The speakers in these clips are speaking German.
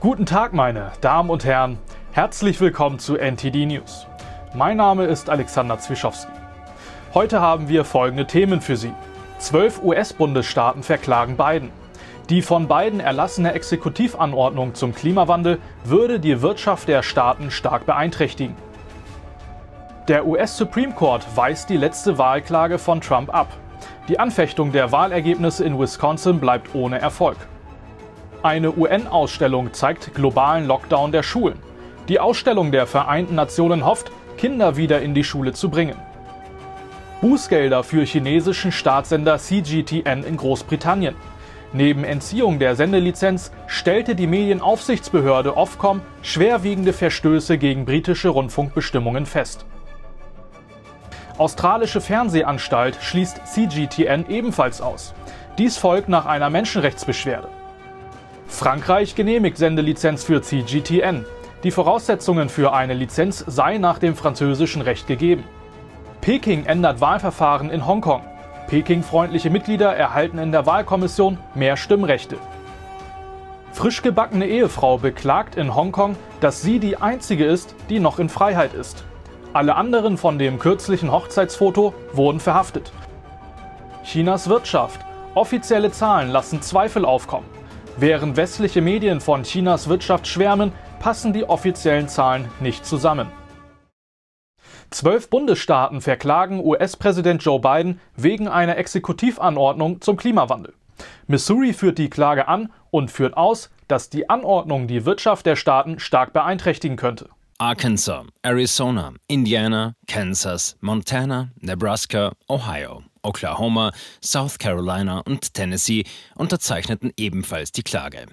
Guten Tag, meine Damen und Herren. Herzlich willkommen zu NTD News. Mein Name ist Alexander Zwischowski. Heute haben wir folgende Themen für Sie. Zwölf US-Bundesstaaten verklagen Biden. Die von Biden erlassene Exekutivanordnung zum Klimawandel würde die Wirtschaft der Staaten stark beeinträchtigen. Der US Supreme Court weist die letzte Wahlklage von Trump ab. Die Anfechtung der Wahlergebnisse in Wisconsin bleibt ohne Erfolg. Eine UN-Ausstellung zeigt globalen Lockdown der Schulen. Die Ausstellung der Vereinten Nationen hofft, Kinder wieder in die Schule zu bringen. Bußgelder für chinesischen Staatssender CGTN in Großbritannien. Neben Entziehung der Sendelizenz stellte die Medienaufsichtsbehörde Ofcom schwerwiegende Verstöße gegen britische Rundfunkbestimmungen fest. Australische Fernsehanstalt schließt CGTN ebenfalls aus. Dies folgt nach einer Menschenrechtsbeschwerde. Frankreich genehmigt Sendelizenz für CGTN. Die Voraussetzungen für eine Lizenz seien nach dem französischen Recht gegeben. Peking ändert Wahlverfahren in Hongkong. Peking-freundliche Mitglieder erhalten in der Wahlkommission mehr Stimmrechte. Frisch gebackene Ehefrau beklagt in Hongkong, dass sie die einzige ist, die noch in Freiheit ist. Alle anderen von dem kürzlichen Hochzeitsfoto wurden verhaftet. Chinas Wirtschaft. Offizielle Zahlen lassen Zweifel aufkommen. Während westliche Medien von Chinas Wirtschaft schwärmen, passen die offiziellen Zahlen nicht zusammen. Zwölf Bundesstaaten verklagen US-Präsident Joe Biden wegen einer Exekutivanordnung zum Klimawandel. Missouri führt die Klage an und führt aus, dass die Anordnung die Wirtschaft der Staaten stark beeinträchtigen könnte. Arkansas, Arizona, Indiana, Kansas, Montana, Nebraska, Ohio. Oklahoma, South Carolina und Tennessee unterzeichneten ebenfalls die Klage.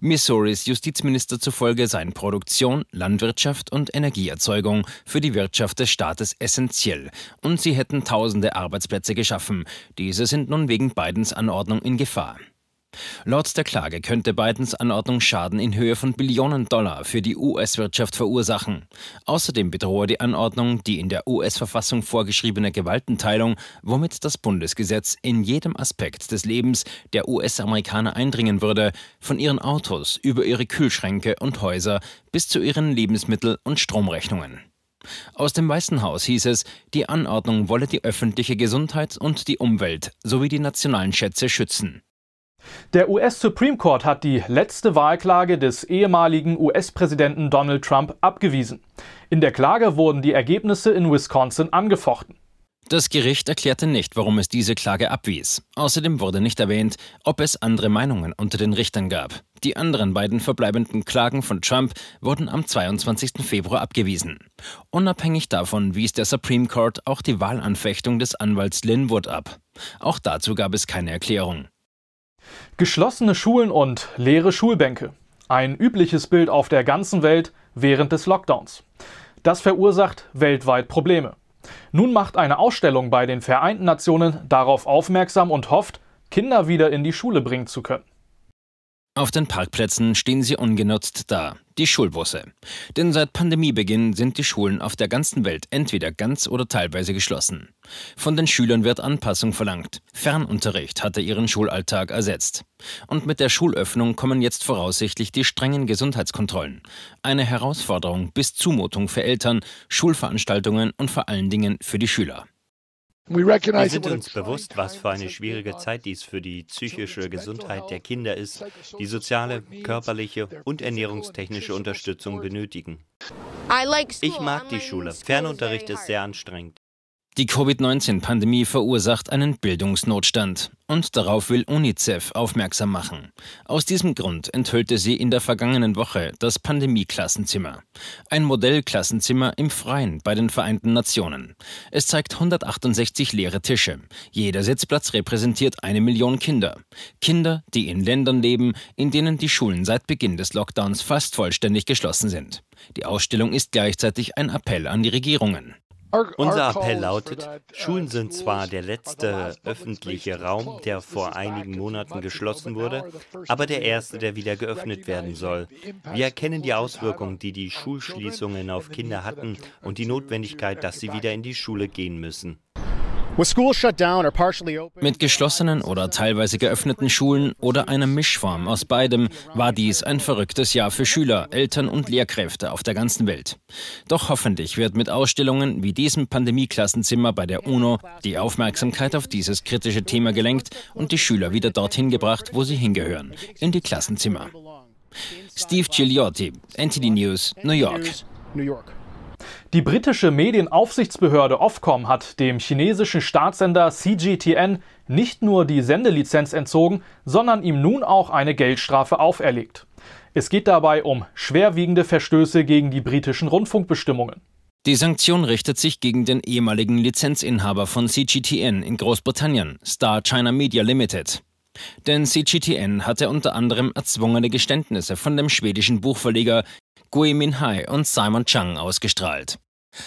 Missouris Justizminister zufolge seien Produktion, Landwirtschaft und Energieerzeugung für die Wirtschaft des Staates essentiell und sie hätten tausende Arbeitsplätze geschaffen. Diese sind nun wegen Bidens Anordnung in Gefahr. Laut der Klage könnte Bidens Anordnung Schaden in Höhe von Billionen Dollar für die US-Wirtschaft verursachen. Außerdem bedrohe die Anordnung die in der US-Verfassung vorgeschriebene Gewaltenteilung, womit das Bundesgesetz in jedem Aspekt des Lebens der US-Amerikaner eindringen würde, von ihren Autos über ihre Kühlschränke und Häuser bis zu ihren Lebensmittel- und Stromrechnungen. Aus dem Weißen Haus hieß es, die Anordnung wolle die öffentliche Gesundheit und die Umwelt sowie die nationalen Schätze schützen. Der US Supreme Court hat die letzte Wahlklage des ehemaligen US-Präsidenten Donald Trump abgewiesen. In der Klage wurden die Ergebnisse in Wisconsin angefochten. Das Gericht erklärte nicht, warum es diese Klage abwies. Außerdem wurde nicht erwähnt, ob es andere Meinungen unter den Richtern gab. Die anderen beiden verbleibenden Klagen von Trump wurden am 22. Februar abgewiesen. Unabhängig davon wies der Supreme Court auch die Wahlanfechtung des Anwalts Linwood ab. Auch dazu gab es keine Erklärung. Geschlossene Schulen und leere Schulbänke. Ein übliches Bild auf der ganzen Welt während des Lockdowns. Das verursacht weltweit Probleme. Nun macht eine Ausstellung bei den Vereinten Nationen darauf aufmerksam und hofft, Kinder wieder in die Schule bringen zu können. Auf den Parkplätzen stehen sie ungenutzt da, die Schulbusse. Denn seit Pandemiebeginn sind die Schulen auf der ganzen Welt entweder ganz oder teilweise geschlossen. Von den Schülern wird Anpassung verlangt. Fernunterricht hatte ihren Schulalltag ersetzt. Und mit der Schulöffnung kommen jetzt voraussichtlich die strengen Gesundheitskontrollen. Eine Herausforderung bis Zumutung für Eltern, Schulveranstaltungen und vor allen Dingen für die Schüler. Wir sind uns bewusst, was für eine schwierige Zeit dies für die psychische Gesundheit der Kinder ist, die soziale, körperliche und ernährungstechnische Unterstützung benötigen. Ich mag die Schule. Fernunterricht ist sehr anstrengend. Die Covid-19-Pandemie verursacht einen Bildungsnotstand und darauf will UNICEF aufmerksam machen. Aus diesem Grund enthüllte sie in der vergangenen Woche das Pandemie-Klassenzimmer, ein Modellklassenzimmer im Freien bei den Vereinten Nationen. Es zeigt 168 leere Tische. Jeder Sitzplatz repräsentiert eine Million Kinder. Kinder, die in Ländern leben, in denen die Schulen seit Beginn des Lockdowns fast vollständig geschlossen sind. Die Ausstellung ist gleichzeitig ein Appell an die Regierungen. Unser Appell lautet, uh, Schulen sind zwar der letzte öffentliche Raum, der vor einigen Monaten geschlossen wurde, aber der erste, der wieder geöffnet werden soll. Wir erkennen die Auswirkungen, die die Schulschließungen auf Kinder hatten und die Notwendigkeit, dass sie wieder in die Schule gehen müssen. Mit geschlossenen oder teilweise geöffneten Schulen oder einer Mischform aus beidem war dies ein verrücktes Jahr für Schüler, Eltern und Lehrkräfte auf der ganzen Welt. Doch hoffentlich wird mit Ausstellungen wie diesem Pandemie-Klassenzimmer bei der UNO die Aufmerksamkeit auf dieses kritische Thema gelenkt und die Schüler wieder dorthin gebracht, wo sie hingehören, in die Klassenzimmer. Steve Gigliotti, NTD News, New York. Die britische Medienaufsichtsbehörde Ofcom hat dem chinesischen Staatssender CGTN nicht nur die Sendelizenz entzogen, sondern ihm nun auch eine Geldstrafe auferlegt. Es geht dabei um schwerwiegende Verstöße gegen die britischen Rundfunkbestimmungen. Die Sanktion richtet sich gegen den ehemaligen Lizenzinhaber von CGTN in Großbritannien, Star China Media Limited. Denn CGTN hatte unter anderem erzwungene Geständnisse von dem schwedischen Buchverleger Gui Minhai und Simon Chang ausgestrahlt.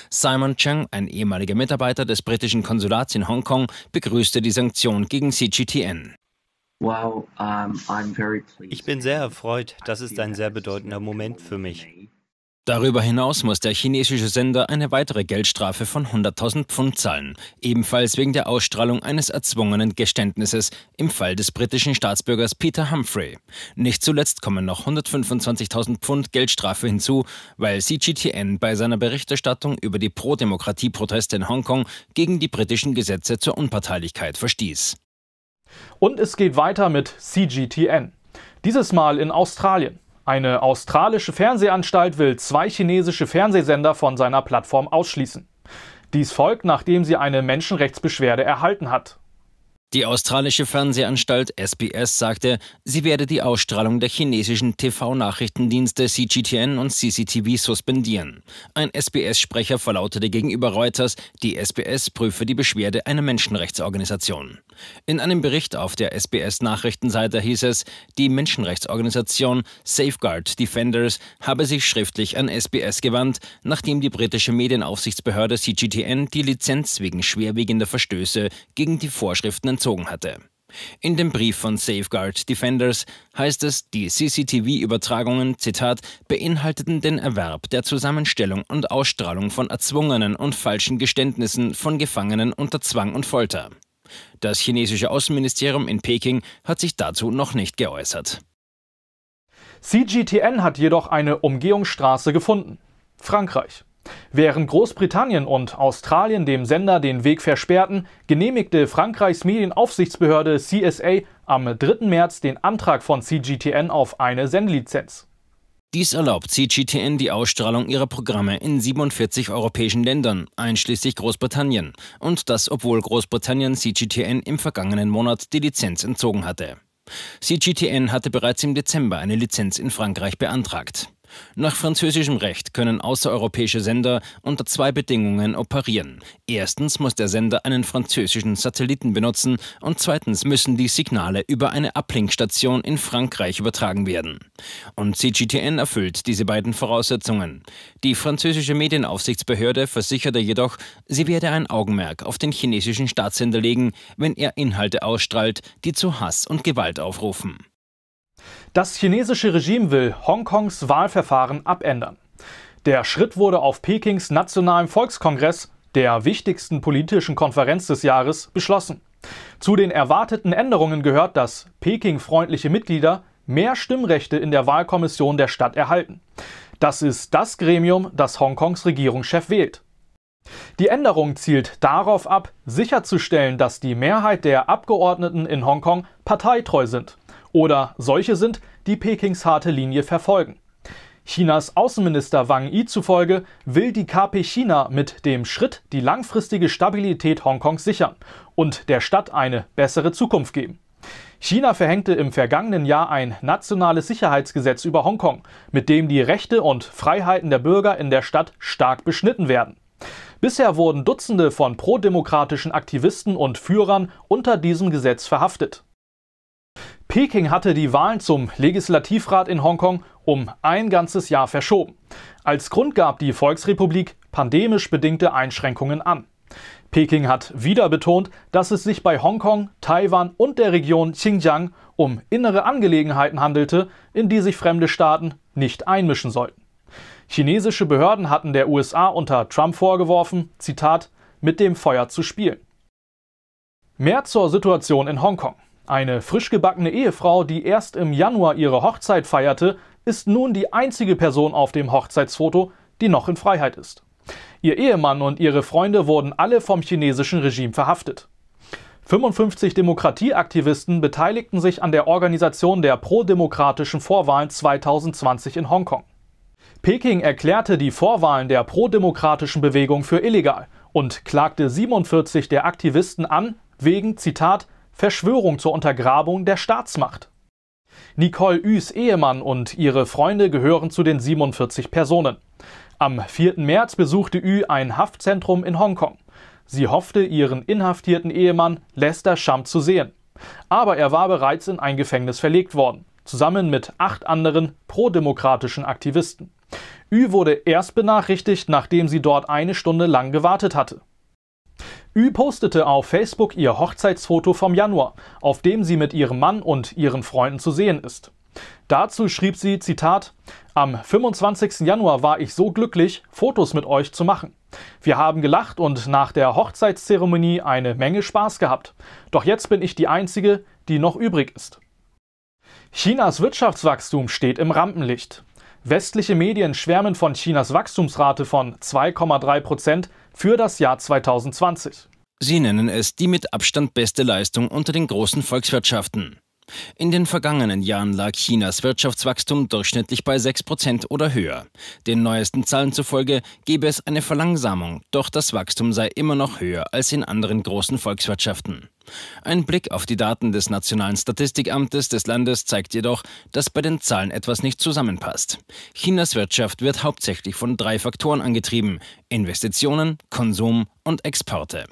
Simon Chang, ein ehemaliger Mitarbeiter des britischen Konsulats in Hongkong, begrüßte die Sanktion gegen CGTN. Ich bin sehr erfreut. Das ist ein sehr bedeutender Moment für mich. Darüber hinaus muss der chinesische Sender eine weitere Geldstrafe von 100.000 Pfund zahlen, ebenfalls wegen der Ausstrahlung eines erzwungenen Geständnisses im Fall des britischen Staatsbürgers Peter Humphrey. Nicht zuletzt kommen noch 125.000 Pfund Geldstrafe hinzu, weil CGTN bei seiner Berichterstattung über die Pro-Demokratie-Proteste in Hongkong gegen die britischen Gesetze zur Unparteilichkeit verstieß. Und es geht weiter mit CGTN. Dieses Mal in Australien. Eine australische Fernsehanstalt will zwei chinesische Fernsehsender von seiner Plattform ausschließen. Dies folgt, nachdem sie eine Menschenrechtsbeschwerde erhalten hat. Die australische Fernsehanstalt SBS sagte, sie werde die Ausstrahlung der chinesischen TV-Nachrichtendienste CGTN und CCTV suspendieren. Ein SBS-Sprecher verlautete gegenüber Reuters, die SBS prüfe die Beschwerde einer Menschenrechtsorganisation. In einem Bericht auf der SBS-Nachrichtenseite hieß es, die Menschenrechtsorganisation Safeguard Defenders habe sich schriftlich an SBS gewandt, nachdem die britische Medienaufsichtsbehörde CGTN die Lizenz wegen schwerwiegender Verstöße gegen die Vorschriften gezogen hatte. In dem Brief von Safeguard Defenders heißt es, die CCTV-Übertragungen, Zitat, beinhalteten den Erwerb der Zusammenstellung und Ausstrahlung von erzwungenen und falschen Geständnissen von Gefangenen unter Zwang und Folter. Das chinesische Außenministerium in Peking hat sich dazu noch nicht geäußert. CGTN hat jedoch eine Umgehungsstraße gefunden. Frankreich. Während Großbritannien und Australien dem Sender den Weg versperrten, genehmigte Frankreichs Medienaufsichtsbehörde CSA am 3. März den Antrag von CGTN auf eine Sendlizenz. Dies erlaubt CGTN die Ausstrahlung ihrer Programme in 47 europäischen Ländern, einschließlich Großbritannien. Und das, obwohl Großbritannien CGTN im vergangenen Monat die Lizenz entzogen hatte. CGTN hatte bereits im Dezember eine Lizenz in Frankreich beantragt. Nach französischem Recht können außereuropäische Sender unter zwei Bedingungen operieren. Erstens muss der Sender einen französischen Satelliten benutzen und zweitens müssen die Signale über eine Uplink-Station in Frankreich übertragen werden. Und CGTN erfüllt diese beiden Voraussetzungen. Die französische Medienaufsichtsbehörde versicherte jedoch, sie werde ein Augenmerk auf den chinesischen Staatssender legen, wenn er Inhalte ausstrahlt, die zu Hass und Gewalt aufrufen. Das chinesische Regime will Hongkongs Wahlverfahren abändern. Der Schritt wurde auf Pekings Nationalen Volkskongress, der wichtigsten politischen Konferenz des Jahres, beschlossen. Zu den erwarteten Änderungen gehört, dass Peking-freundliche Mitglieder mehr Stimmrechte in der Wahlkommission der Stadt erhalten. Das ist das Gremium, das Hongkongs Regierungschef wählt. Die Änderung zielt darauf ab, sicherzustellen, dass die Mehrheit der Abgeordneten in Hongkong parteitreu sind oder solche sind, die Pekings harte Linie verfolgen. Chinas Außenminister Wang Yi zufolge will die KP China mit dem Schritt die langfristige Stabilität Hongkongs sichern und der Stadt eine bessere Zukunft geben. China verhängte im vergangenen Jahr ein nationales Sicherheitsgesetz über Hongkong, mit dem die Rechte und Freiheiten der Bürger in der Stadt stark beschnitten werden. Bisher wurden Dutzende von prodemokratischen Aktivisten und Führern unter diesem Gesetz verhaftet. Peking hatte die Wahlen zum Legislativrat in Hongkong um ein ganzes Jahr verschoben. Als Grund gab die Volksrepublik pandemisch bedingte Einschränkungen an. Peking hat wieder betont, dass es sich bei Hongkong, Taiwan und der Region Xinjiang um innere Angelegenheiten handelte, in die sich fremde Staaten nicht einmischen sollten. Chinesische Behörden hatten der USA unter Trump vorgeworfen, Zitat, mit dem Feuer zu spielen. Mehr zur Situation in Hongkong. Eine frisch gebackene Ehefrau, die erst im Januar ihre Hochzeit feierte, ist nun die einzige Person auf dem Hochzeitsfoto, die noch in Freiheit ist. Ihr Ehemann und ihre Freunde wurden alle vom chinesischen Regime verhaftet. 55 Demokratieaktivisten beteiligten sich an der Organisation der prodemokratischen Vorwahlen 2020 in Hongkong. Peking erklärte die Vorwahlen der prodemokratischen Bewegung für illegal und klagte 47 der Aktivisten an, wegen, Zitat, Verschwörung zur Untergrabung der Staatsmacht. Nicole Üs Ehemann und ihre Freunde gehören zu den 47 Personen. Am 4. März besuchte Ü ein Haftzentrum in Hongkong. Sie hoffte, ihren inhaftierten Ehemann Lester Shum zu sehen. Aber er war bereits in ein Gefängnis verlegt worden, zusammen mit acht anderen prodemokratischen Aktivisten. Ü wurde erst benachrichtigt, nachdem sie dort eine Stunde lang gewartet hatte. Ü postete auf Facebook ihr Hochzeitsfoto vom Januar, auf dem sie mit ihrem Mann und ihren Freunden zu sehen ist. Dazu schrieb sie, Zitat, Am 25. Januar war ich so glücklich, Fotos mit euch zu machen. Wir haben gelacht und nach der Hochzeitszeremonie eine Menge Spaß gehabt. Doch jetzt bin ich die Einzige, die noch übrig ist. Chinas Wirtschaftswachstum steht im Rampenlicht. Westliche Medien schwärmen von Chinas Wachstumsrate von 2,3 Prozent für das Jahr 2020. Sie nennen es die mit Abstand beste Leistung unter den großen Volkswirtschaften. In den vergangenen Jahren lag Chinas Wirtschaftswachstum durchschnittlich bei 6% oder höher. Den neuesten Zahlen zufolge gäbe es eine Verlangsamung, doch das Wachstum sei immer noch höher als in anderen großen Volkswirtschaften. Ein Blick auf die Daten des Nationalen Statistikamtes des Landes zeigt jedoch, dass bei den Zahlen etwas nicht zusammenpasst. Chinas Wirtschaft wird hauptsächlich von drei Faktoren angetrieben: Investitionen, Konsum und Exporte.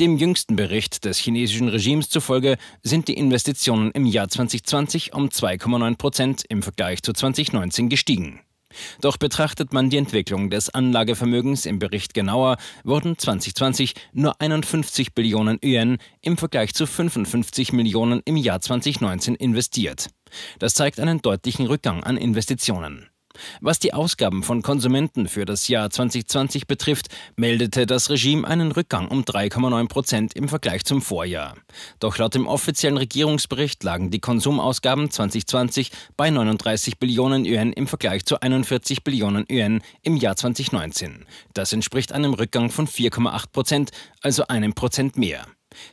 Dem jüngsten Bericht des chinesischen Regimes zufolge sind die Investitionen im Jahr 2020 um 2,9 Prozent im Vergleich zu 2019 gestiegen. Doch betrachtet man die Entwicklung des Anlagevermögens im Bericht genauer, wurden 2020 nur 51 Billionen Yuan im Vergleich zu 55 Millionen im Jahr 2019 investiert. Das zeigt einen deutlichen Rückgang an Investitionen. Was die Ausgaben von Konsumenten für das Jahr 2020 betrifft, meldete das Regime einen Rückgang um 3,9 Prozent im Vergleich zum Vorjahr. Doch laut dem offiziellen Regierungsbericht lagen die Konsumausgaben 2020 bei 39 Billionen Yuan im Vergleich zu 41 Billionen Yuan im Jahr 2019. Das entspricht einem Rückgang von 4,8 Prozent, also einem Prozent mehr.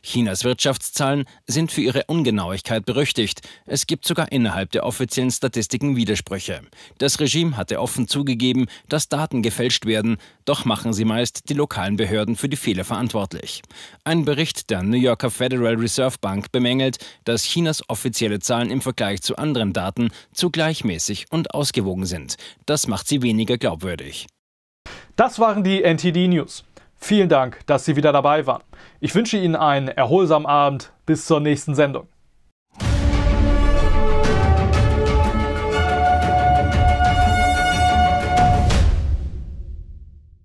Chinas Wirtschaftszahlen sind für ihre Ungenauigkeit berüchtigt. Es gibt sogar innerhalb der offiziellen Statistiken Widersprüche. Das Regime hatte offen zugegeben, dass Daten gefälscht werden, doch machen sie meist die lokalen Behörden für die Fehler verantwortlich. Ein Bericht der New Yorker Federal Reserve Bank bemängelt, dass Chinas offizielle Zahlen im Vergleich zu anderen Daten zu gleichmäßig und ausgewogen sind. Das macht sie weniger glaubwürdig. Das waren die NTD News. Vielen Dank, dass Sie wieder dabei waren. Ich wünsche Ihnen einen erholsamen Abend. Bis zur nächsten Sendung.